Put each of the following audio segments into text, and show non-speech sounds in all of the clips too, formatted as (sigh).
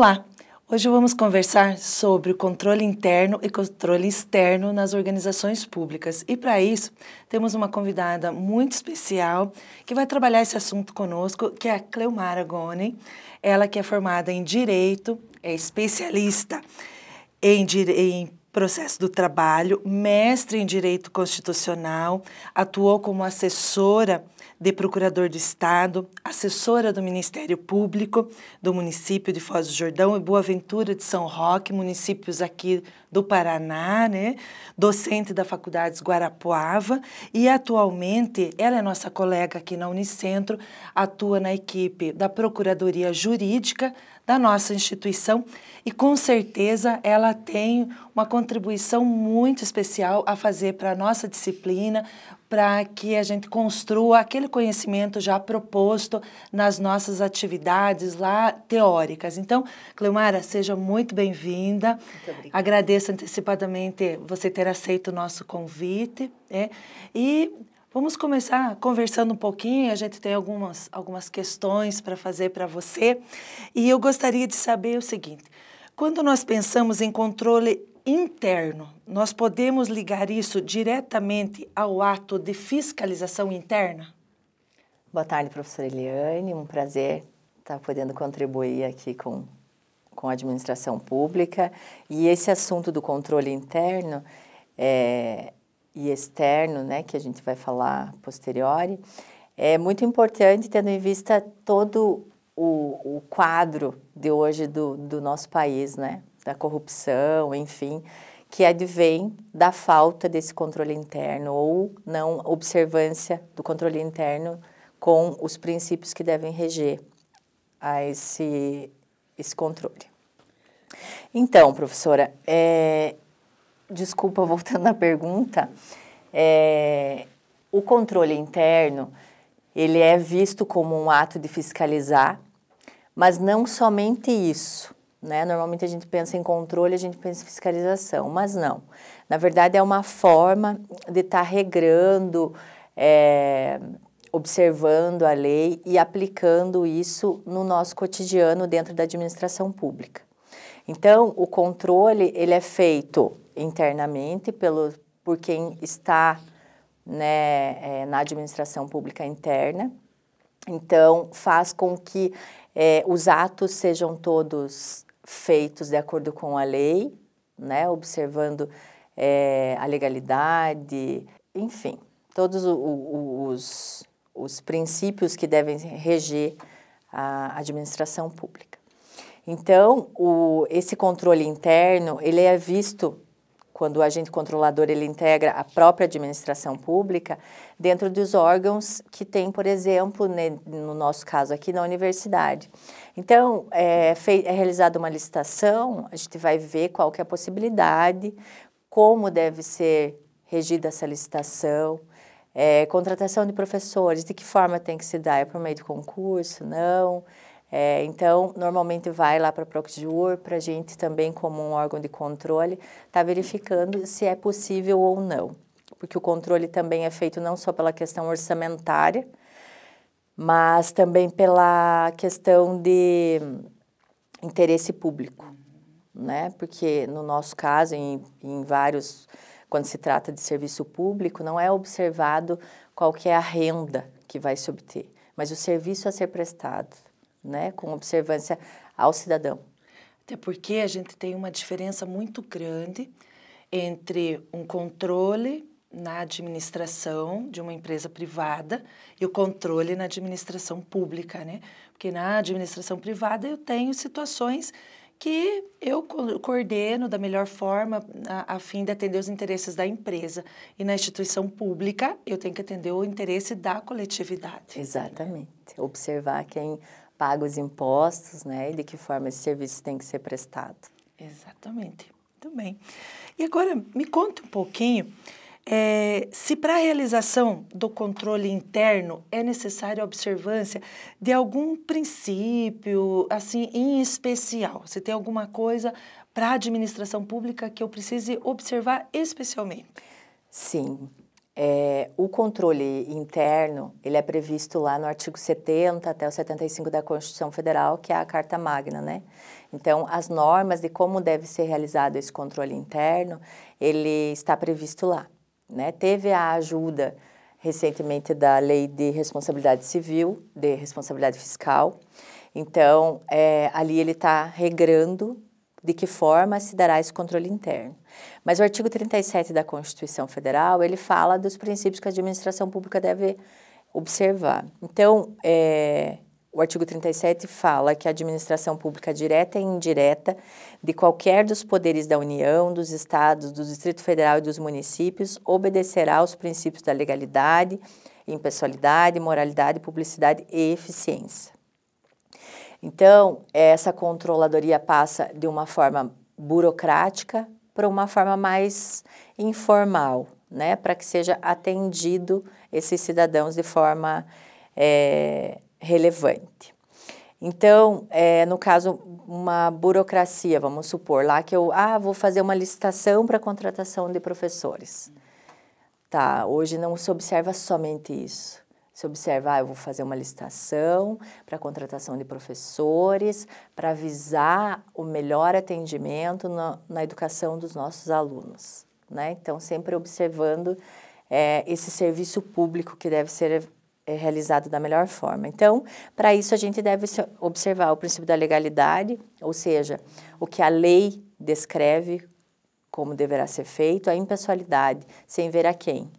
Olá! Hoje vamos conversar sobre o controle interno e controle externo nas organizações públicas. E para isso, temos uma convidada muito especial que vai trabalhar esse assunto conosco, que é a Cleomara Gonen. Ela que é formada em Direito, é especialista em, em processo do trabalho, mestre em direito constitucional, atuou como assessora de procurador do Estado, assessora do Ministério Público do município de Foz do Jordão e Boa Ventura de São Roque, municípios aqui do Paraná, né? docente da Faculdade Guarapuava e atualmente ela é nossa colega aqui na Unicentro, atua na equipe da Procuradoria Jurídica da nossa instituição e com certeza ela tem uma contribuição muito especial a fazer para a nossa disciplina, para que a gente construa aquele conhecimento já proposto nas nossas atividades lá teóricas. Então, Cleomara, seja muito bem-vinda. Agradeço antecipadamente você ter aceito o nosso convite. É? E Vamos começar conversando um pouquinho. A gente tem algumas, algumas questões para fazer para você. E eu gostaria de saber o seguinte: quando nós pensamos em controle interno. Nós podemos ligar isso diretamente ao ato de fiscalização interna? Boa tarde, professora Eliane. Um prazer estar podendo contribuir aqui com, com a administração pública. E esse assunto do controle interno é, e externo, né, que a gente vai falar posteriori, é muito importante tendo em vista todo o, o quadro de hoje do, do nosso país, né? da corrupção, enfim, que advém da falta desse controle interno ou não observância do controle interno com os princípios que devem reger a esse, esse controle. Então, professora, é, desculpa (laughs) voltando à pergunta, é, o controle interno ele é visto como um ato de fiscalizar, mas não somente isso. Né? Normalmente a gente pensa em controle, a gente pensa em fiscalização, mas não. Na verdade, é uma forma de estar tá regrando, é, observando a lei e aplicando isso no nosso cotidiano dentro da administração pública. Então, o controle ele é feito internamente pelo, por quem está né, é, na administração pública interna. Então, faz com que é, os atos sejam todos feitos de acordo com a lei, né, observando é, a legalidade, enfim, todos os, os princípios que devem reger a administração pública. Então, o, esse controle interno ele é visto quando o agente controlador ele integra a própria administração pública, dentro dos órgãos que tem, por exemplo, ne, no nosso caso aqui na universidade. Então, é, fei, é realizada uma licitação, a gente vai ver qual que é a possibilidade, como deve ser regida essa licitação, é, contratação de professores, de que forma tem que se dar, é por meio de concurso, não... É, então, normalmente vai lá para a Procjur, para a gente também, como um órgão de controle, está verificando se é possível ou não. Porque o controle também é feito não só pela questão orçamentária, mas também pela questão de interesse público, né? Porque no nosso caso, em, em vários, quando se trata de serviço público, não é observado qual que é a renda que vai se obter, mas o serviço a ser prestado né, com observância ao cidadão. Até porque a gente tem uma diferença muito grande entre um controle na administração de uma empresa privada e o controle na administração pública, né? Porque na administração privada eu tenho situações que eu coordeno da melhor forma a, a, fim de atender os interesses da empresa. E na instituição pública, eu tenho que atender o interesse da coletividade. Exatamente. Observar quem paga os impostos, né? E de que forma esse serviço tem que ser prestado. Exatamente. Muito bem. E agora, me conta um pouquinho é, se para a realização do controle interno é necessária a observância de algum princípio, assim, em especial. Se tem alguma coisa para a administração pública que eu precise observar especialmente. Sim, é, o controle interno, ele é previsto lá no artigo 70 até o 75 da Constituição Federal, que é a Carta Magna, né? Então, as normas de como deve ser realizado esse controle interno, ele está previsto lá, né? Teve a ajuda recentemente da Lei de Responsabilidade Civil, de Responsabilidade Fiscal. Então, é, ali ele está regrando de que forma se dará esse controle interno. Mas o artigo 37 da Constituição Federal, ele fala dos princípios que a administração pública deve observar. Então, é, o artigo 37 fala que a administração pública direta e indireta de qualquer dos poderes da União, dos estados, do Distrito Federal e dos municípios obedecerá aos princípios da legalidade, impessoalidade, moralidade, publicidade e eficiência. Então, essa controladoria passa de uma forma burocrática para uma forma mais informal, né, para que seja atendido esses cidadãos de forma é, relevante. Então, é, no caso, uma burocracia, vamos supor lá que eu ah, vou fazer uma licitação para contratação de professores. Tá, hoje não se observa somente isso. Se observar, ah, eu vou fazer uma licitação para contratação de professores, para avisar o melhor atendimento na, na educação dos nossos alunos. Né? Então, sempre observando é, esse serviço público que deve ser é, realizado da melhor forma. Então, para isso, a gente deve observar o princípio da legalidade, ou seja, o que a lei descreve como deverá ser feito, a impessoalidade, sem ver a quem,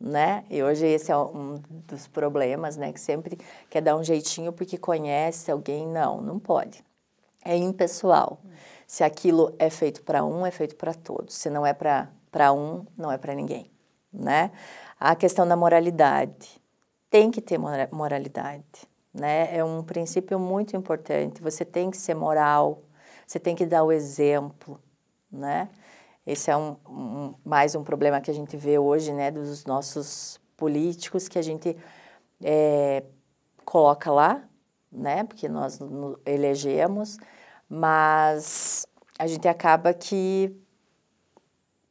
né? E hoje esse é um dos problemas, né? Que sempre quer dar um jeitinho porque conhece alguém. Não, não pode. É impessoal. Se aquilo é feito para um, é feito para todos. Se não é para um, não é para ninguém, né? A questão da moralidade. Tem que ter moralidade, né? É um princípio muito importante. Você tem que ser moral, você tem que dar o exemplo, né? Esse é um, um, mais um problema que a gente vê hoje, né, dos nossos políticos, que a gente é, coloca lá, né, porque nós elegemos, mas a gente acaba que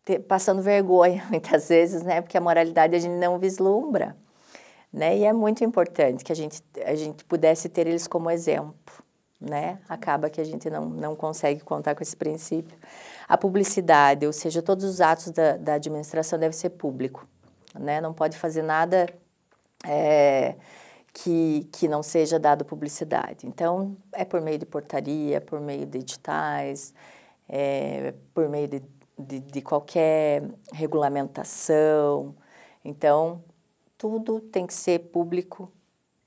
te, passando vergonha (laughs) muitas vezes, né, porque a moralidade a gente não vislumbra, né, e é muito importante que a gente, a gente pudesse ter eles como exemplo, né, acaba que a gente não, não consegue contar com esse princípio a publicidade, ou seja, todos os atos da, da administração devem ser público, né? Não pode fazer nada é, que, que não seja dado publicidade. Então, é por meio de portaria, por meio de editais, é, por meio de, de, de qualquer regulamentação. Então, tudo tem que ser público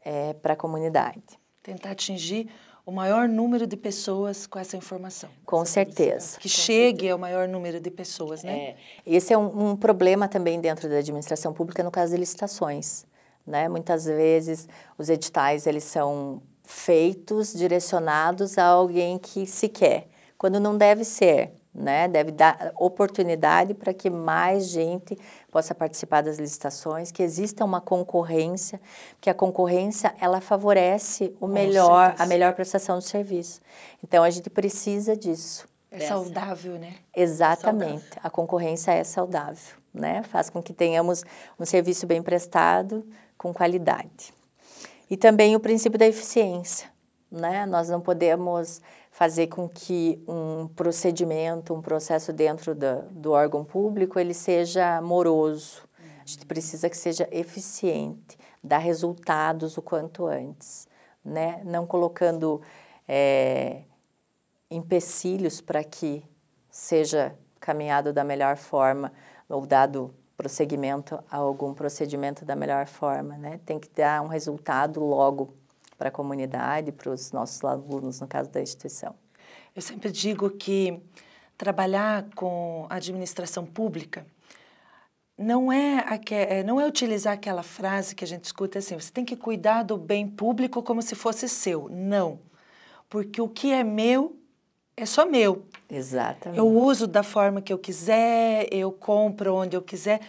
é, para a comunidade. Tentar atingir o maior número de pessoas com essa informação. Com essa certeza. Que com chegue certeza. ao maior número de pessoas, né? É. Esse é um, um problema também dentro da administração pública no caso de licitações. Né? Muitas vezes os editais eles são feitos, direcionados a alguém que se quer, quando não deve ser né? Deve dar oportunidade para que mais gente possa participar das licitações, que exista uma concorrência, que a concorrência ela favorece o melhor, a melhor prestação de serviço. Então a gente precisa disso. É saudável, né? Exatamente. saudável. A concorrência é saudável, né? Faz com que tenhamos um serviço bem prestado, com qualidade. E também o princípio da eficiência, né? Nós não podemos fazer com que um procedimento, um processo dentro do órgão público, ele seja moroso. A gente precisa que seja eficiente, dar resultados o quanto antes, né? Não colocando é, empecilhos para que seja caminhado da melhor forma ou dado prosseguimento a algum procedimento da melhor forma, né? Tem que dar um resultado logo para a comunidade, para os nossos alunos, no caso da instituição. Eu sempre digo que trabalhar com a administração pública não é, é, não é utilizar aquela frase que a gente escuta é assim, você tem que cuidar do bem público como se fosse seu. Não. Porque o que é meu é só meu. Exatamente. Eu uso da forma que eu quiser, eu compro onde eu quiser.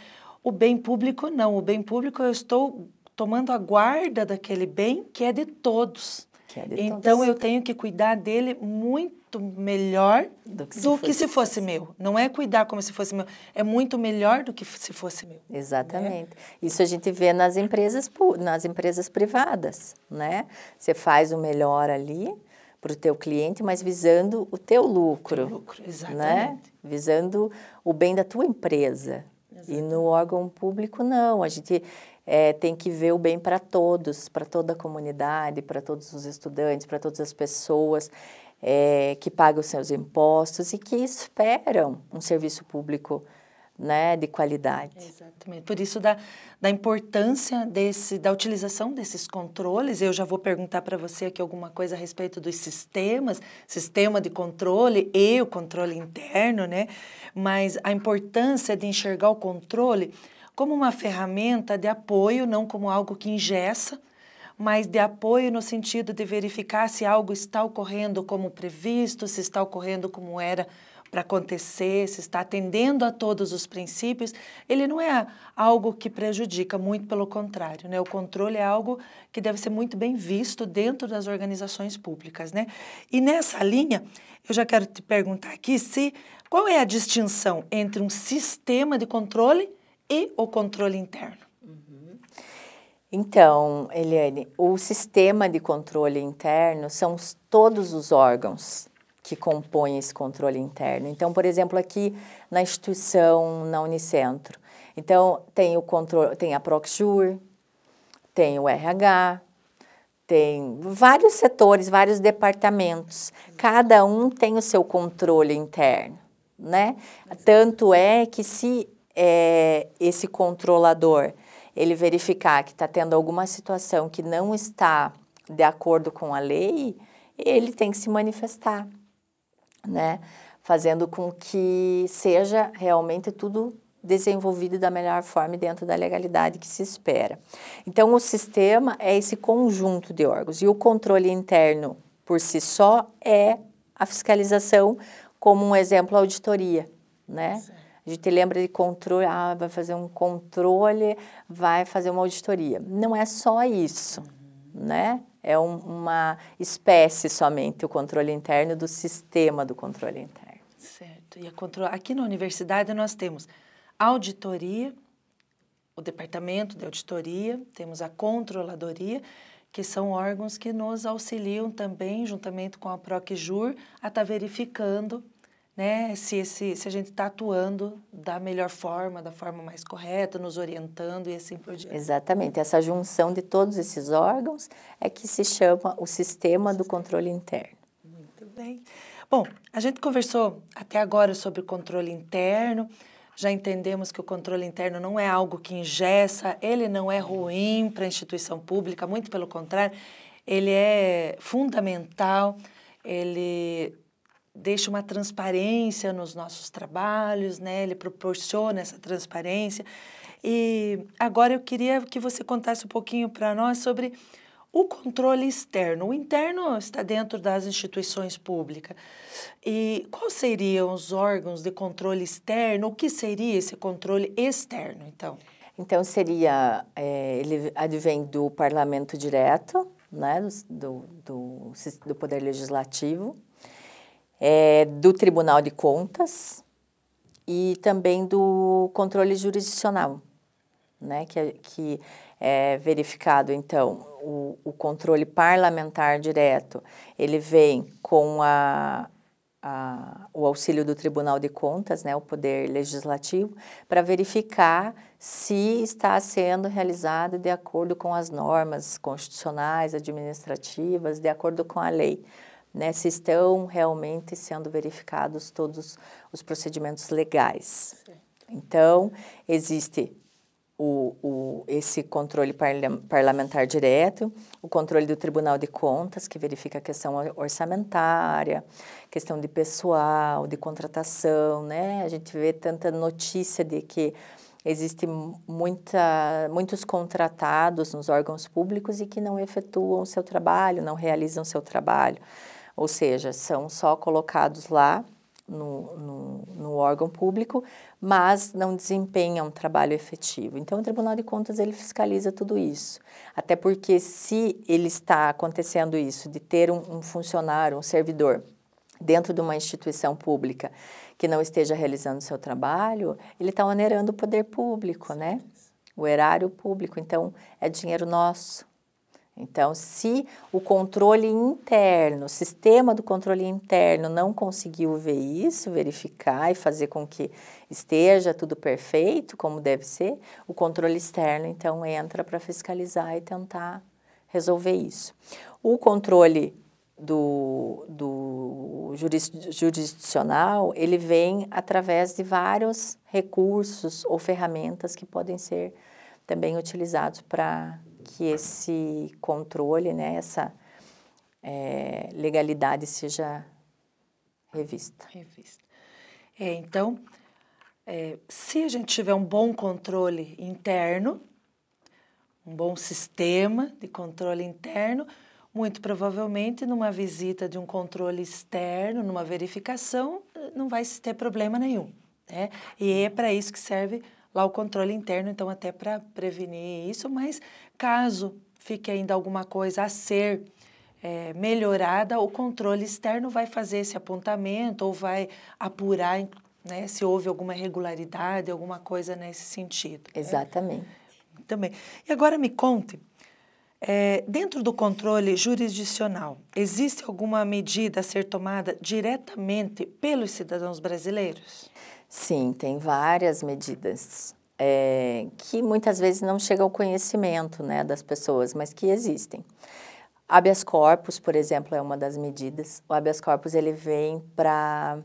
O bem público não. O bem público eu estou tomando a guarda daquele bem que é de todos. É de então todos. eu tenho que cuidar dele muito melhor do que, se, do fosse, que se fosse meu. Não é cuidar como se fosse meu, é muito melhor do que se fosse meu. Né? Exatamente. Né? Isso a gente vê nas empresas nas empresas privadas, né? Você faz o melhor ali para o teu cliente, mas visando o teu lucro, o lucro né? exatamente. né? Visando o bem da tua empresa. Exatamente. E no órgão público não, a gente é, tem que ver o bem para todos, para toda a comunidade, para todos os estudantes, para todas as pessoas é, que pagam seus impostos e que esperam um serviço público né, de qualidade. Exatamente. Por isso da, da importância desse, da utilização desses controles, eu já vou perguntar para você aqui alguma coisa a respeito dos sistemas, sistema de controle e o controle interno, né? Mas a importância de enxergar o controle como uma ferramenta de apoio, não como algo que ingessa, mas de apoio no sentido de verificar se algo está ocorrendo como previsto, se está ocorrendo como era para acontecer, se está atendendo a todos os princípios, ele não é algo que prejudica, muito pelo contrário. Né? O controle é algo que deve ser muito bem visto dentro das organizações públicas. Né? E nessa linha, eu já quero te perguntar aqui se qual é a distinção entre um sistema de controle e o controle interno. Uhum. Então, Eliane, o sistema de controle interno são os, todos os órgãos que compõem esse controle interno. Então, por exemplo, aqui na instituição, na Unicentro, então tem o controle, tem a Proxure, tem o RH, tem vários setores, vários departamentos. Cada um tem o seu controle interno, né? Tanto é que se é, esse controlador ele verificar que está tendo alguma situação que não está de acordo com a lei, ele tem que se manifestar, né? Fazendo com que seja realmente tudo desenvolvido da melhor forma e dentro da legalidade que se espera. Então, o sistema é esse conjunto de órgãos e o controle interno por si só é a fiscalização, como um exemplo, a auditoria, né? Certo. A gente lembra de controle, ah, vai fazer um controle, vai fazer uma auditoria. Não é só isso, uhum. né? É um, uma espécie somente o controle interno do sistema do controle interno. Certo. E a control aqui na universidade nós temos auditoria, o departamento de auditoria, temos a controladoria, que são órgãos que nos auxiliam também, juntamente com a Procjur, a estar tá verificando né? Se, se, se a gente está atuando da melhor forma, da forma mais correta, nos orientando e assim por diante. Exatamente. Essa junção de todos esses órgãos é que se chama o sistema do controle interno. Muito bem. Bom, a gente conversou até agora sobre o controle interno. Já entendemos que o controle interno não é algo que ingessa, ele não é ruim para a instituição pública, muito pelo contrário, ele é fundamental, ele deixa uma transparência nos nossos trabalhos, né? Ele proporciona essa transparência. E agora eu queria que você contasse um pouquinho para nós sobre o controle externo. O interno está dentro das instituições públicas. E quais seriam os órgãos de controle externo? O que seria esse controle externo, então? Então, seria, é, ele advém do parlamento direto, né, do, do, do Poder Legislativo, é, do Tribunal de Contas e também do controle jurisdicional, né, que, é, que é verificado, então, o, o controle parlamentar direto, ele vem com a, a, o auxílio do Tribunal de Contas, né, o Poder Legislativo, para verificar se está sendo realizado de acordo com as normas constitucionais, administrativas, de acordo com a lei né, se estão realmente sendo verificados todos os procedimentos legais. Então, existe o, o, esse controle parlamentar direto, o controle do Tribunal de Contas, que verifica a questão orçamentária, questão de pessoal, de contratação, né? A gente vê tanta notícia de que existem muitos contratados nos órgãos públicos e que não efetuam seu trabalho, não realizam seu trabalho ou seja, são só colocados lá no, no, no, órgão público, mas não desempenham um trabalho efetivo. Então, o Tribunal de Contas ele fiscaliza tudo isso. Até porque, se ele está acontecendo isso, de ter um, um funcionário, um servidor, dentro de uma instituição pública que não esteja realizando seu trabalho, ele está onerando o poder público, né? O erário público. Então, é dinheiro nosso. Então, se o controle interno, o sistema do controle interno não conseguiu ver isso, verificar e fazer com que esteja tudo perfeito, como deve ser, o controle externo então entra para fiscalizar e tentar resolver isso. O controle do, do jurisdicional, ele vem através de vários recursos ou ferramentas que podem ser também utilizados para que esse controle, né, essa é, legalidade seja revista. Revista. É, então, é, se a gente tiver um bom controle interno, um bom sistema de controle interno, muito provavelmente numa visita de um controle externo, numa verificação, não vai ter problema nenhum. Né? E é para isso que serve lá o controle interno, então até para prevenir isso, mas Caso fique ainda alguma coisa a ser é, melhorada, o controle externo vai fazer esse apontamento ou vai apurar né, se houve alguma irregularidade, alguma coisa nesse sentido. Né? Exatamente. Né? Também. E agora me conte, é, dentro do controle jurisdicional, existe alguma medida a ser tomada diretamente pelos cidadãos brasileiros? Sim, tem várias medidas é, que muitas vezes não chegam ao conhecimento né, das pessoas, mas que existem. Habeas corpus, por exemplo, é uma das medidas. O habeas corpus ele vem para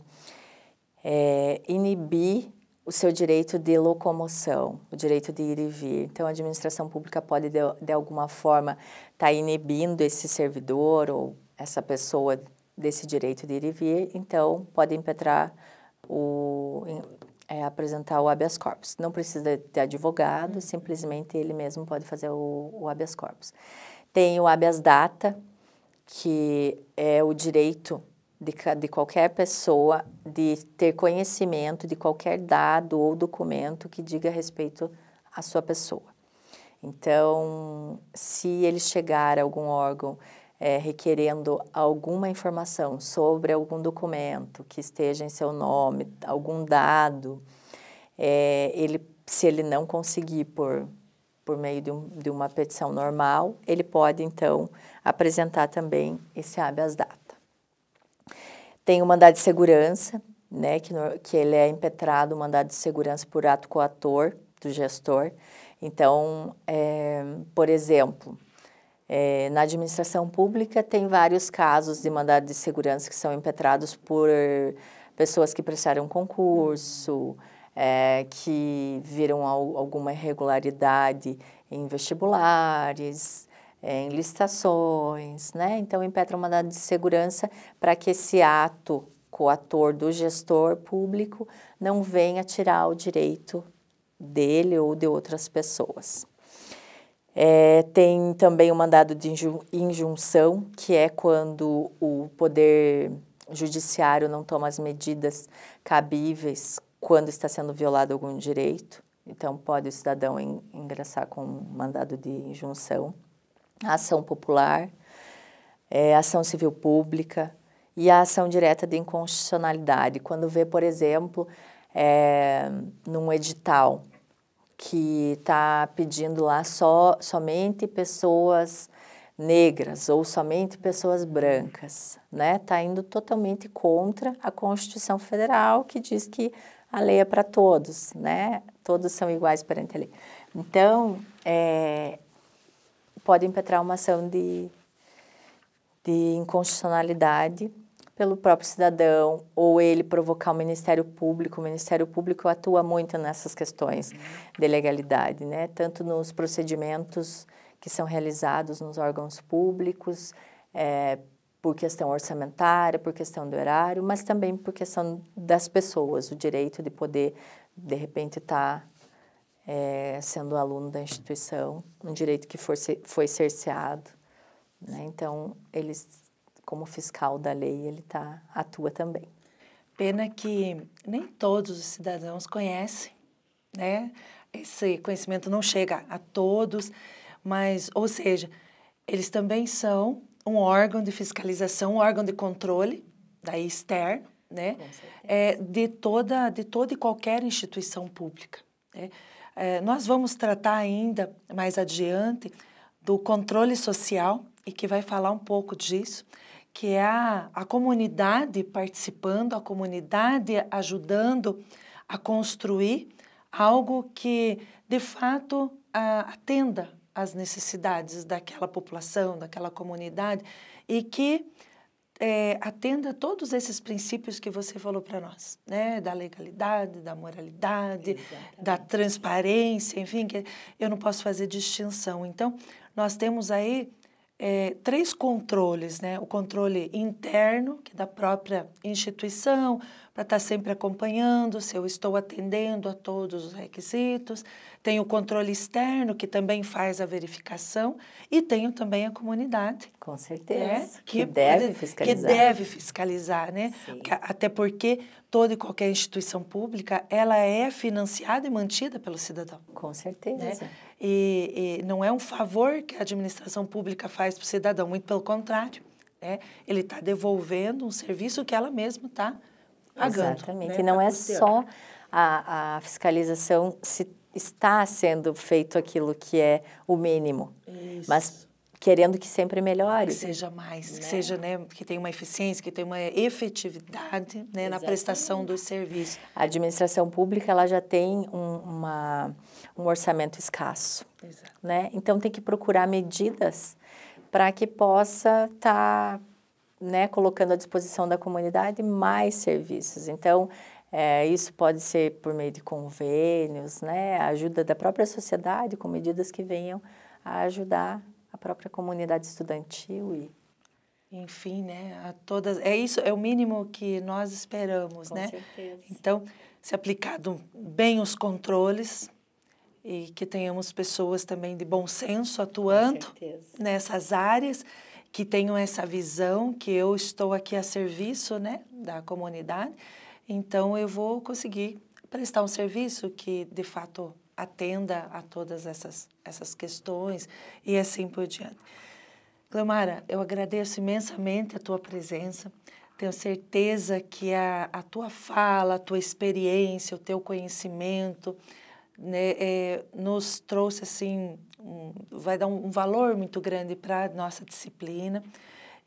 é, eh, inibir o seu direito de locomoção, o direito de ir e vir. Então, a administração pública pode, de, de alguma forma, estar tá inibindo esse servidor ou essa pessoa desse direito de ir e vir, então pode impetrar o, é, apresentar o habeas corpus. Não precisa ter advogado, uhum. simplesmente ele mesmo pode fazer o, o habeas corpus. Tem o habeas data, que é o direito de, de qualquer pessoa de ter conhecimento de qualquer dado ou documento que diga respeito à sua pessoa. Então, se ele chegar a algum órgão é, requerendo alguma informação sobre algum documento que esteja em seu nome, algum dado, é, ele, se ele não conseguir por, por meio de, um, de, uma petição normal, ele pode então apresentar também esse habeas data. Tem o mandado de segurança, né, que, no, que ele é impetrado, o mandado de segurança por ato coator do gestor. Então, é, por exemplo, é, na administração pública tem vários casos de mandado de segurança que são impetrados por pessoas que prestaram concurso, é, que viram al alguma irregularidade em vestibulares, é, em licitações, né? Então impetra um mandado de segurança para que esse ato coator do gestor público não venha tirar o direito dele ou de outras pessoas. É, tem também o mandado de injunção, que é quando o Poder Judiciário não toma as medidas cabíveis quando está sendo violado algum direito. Então, pode o cidadão ingressar com um mandado de injunção. ação popular, é, ação civil pública e a ação direta de inconstitucionalidade. Quando vê, por exemplo, é, num edital que está pedindo lá só, somente pessoas negras ou somente pessoas brancas, né? Está indo totalmente contra a Constituição Federal que diz que a lei é para todos, né? Todos são iguais perante a lei. Então, é, pode impetrar uma ação de, de inconstitucionalidade pelo próprio cidadão ou ele provocar o Ministério Público. O Ministério Público atua muito nessas questões de legalidade, né? Tanto nos procedimentos que são realizados nos órgãos públicos, é, por questão orçamentária, por questão do horário, mas também por questão das pessoas, o direito de poder, de repente, estar tá, é, sendo aluno da instituição, um direito que for, foi cerceado. Né? Então, eles como fiscal da lei, ele tá, atua também. Pena que nem todos os cidadãos conhecem, né? Esse conhecimento não chega a todos, mas, ou seja, eles também são um órgão de fiscalização, um órgão de controle, daí externo, né? É, de, toda, de toda e qualquer instituição pública. Né? É, nós vamos tratar ainda mais adiante do controle social e que vai falar um pouco disso que é a comunidade participando, a comunidade ajudando a construir algo que, de fato, atenda às necessidades daquela população, daquela comunidade e que é, atenda a todos esses princípios que você falou para nós, né? Da legalidade, da moralidade, Exatamente. da transparência, enfim, que eu não posso fazer distinção. Então, nós temos aí é, três controles, né? O controle interno, que é da própria instituição, para estar tá sempre acompanhando se eu estou atendendo a todos os requisitos. Tem o controle externo, que também faz a verificação. E tenho também a comunidade. Com né? certeza. Né? Que, que, deve fiscalizar. Que deve fiscalizar, né? Até porque toda e qualquer instituição pública, ela é financiada e mantida pelo cidadão. Com certeza. Né? e, e não é um favor que a administração pública faz para o cidadão, muito pelo contrário. Né? Ele está devolvendo um serviço que ela mesma está pagando. Exatamente. Né? E não tá é só a, a fiscalização se está sendo feito aquilo que é o mínimo, Isso. mas querendo que sempre melhore. Que seja mais, né? que seja, né, que tenha uma eficiência, que tenha uma efetividade, né, na prestação dos serviços. A administração pública, ela já tem um, uma, um orçamento escasso, Exato. né? Então tem que procurar medidas para que possa estar, tá, né, colocando à disposição da comunidade mais serviços. Então, é, isso pode ser por meio de convênios, né, a ajuda da própria sociedade com medidas que venham a ajudar própria comunidade estudantil e enfim, né, a todas, é isso, é o mínimo que nós esperamos, Com né? Certeza. Então, se aplicado bem os controles e que tenhamos pessoas também de bom senso atuando nessas áreas, que tenham essa visão que eu estou aqui a serviço, né, da comunidade. Então, eu vou conseguir prestar um serviço que de fato atenda a todas essas, essas questões e assim por diante. Glamara, eu agradeço imensamente a tua presença. Tenho certeza que a, a tua fala, a tua experiência, o teu conhecimento né, é, nos trouxe assim, um, vai dar um, um valor muito grande para a nossa disciplina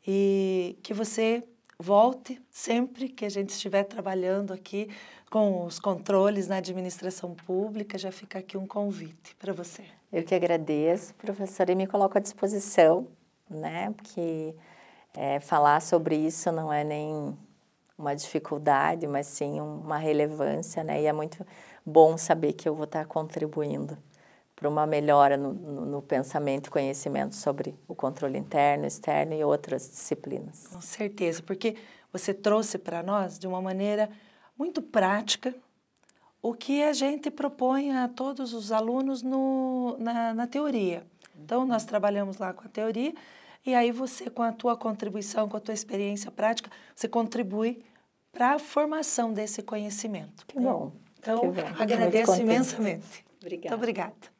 e que você volte sempre que a gente estiver trabalhando aqui com os controles na administração pública, já fica aqui um convite para você. Eu que agradeço, professora, e me coloco à disposição, né? Porque é, falar sobre isso não é nem uma dificuldade, mas sim uma relevância, né? E é muito bom saber que eu vou estar contribuindo para uma melhora no, no, no pensamento e conhecimento sobre o controle interno, externo e outras disciplinas. Com certeza, porque você trouxe para nós de uma maneira muito prática o que a gente propõe a todos os alunos no, na, na teoria. Então, nós trabalhamos lá com a teoria e aí você, com a tua contribuição, com a tua experiência prática, você contribui para a formação desse conhecimento. Que bom. Então, que bom. agradeço imensamente. Obrigada. Muito obrigada.